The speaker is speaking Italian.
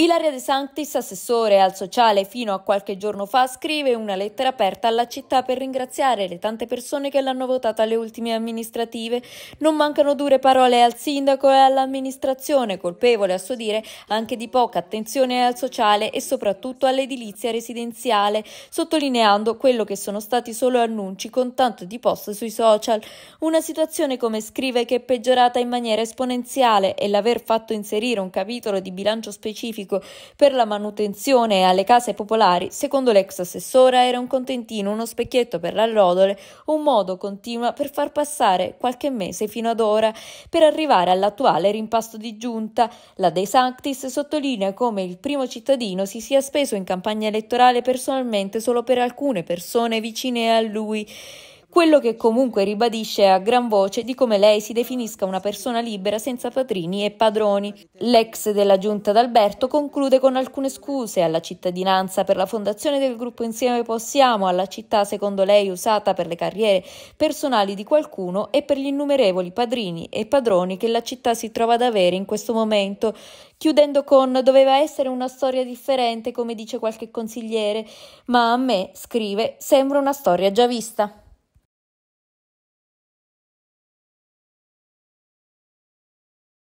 Ilaria De Santis, assessore al sociale fino a qualche giorno fa, scrive una lettera aperta alla città per ringraziare le tante persone che l'hanno votata alle ultime amministrative. Non mancano dure parole al sindaco e all'amministrazione, colpevole a suo dire anche di poca attenzione al sociale e soprattutto all'edilizia residenziale, sottolineando quello che sono stati solo annunci con tanto di post sui social. Una situazione, come scrive, che è peggiorata in maniera esponenziale e l'aver fatto inserire un capitolo di bilancio specifico pubblico per la manutenzione alle case popolari, secondo l'ex assessora, era un contentino, uno specchietto per l'allodole, un modo continua per far passare qualche mese fino ad ora, per arrivare all'attuale rimpasto di giunta. La De Sanctis sottolinea come il primo cittadino si sia speso in campagna elettorale personalmente solo per alcune persone vicine a lui quello che comunque ribadisce a gran voce di come lei si definisca una persona libera senza padrini e padroni. L'ex della giunta d'Alberto conclude con alcune scuse alla cittadinanza per la fondazione del gruppo Insieme Possiamo, alla città secondo lei usata per le carriere personali di qualcuno e per gli innumerevoli padrini e padroni che la città si trova ad avere in questo momento, chiudendo con doveva essere una storia differente come dice qualche consigliere, ma a me, scrive, sembra una storia già vista.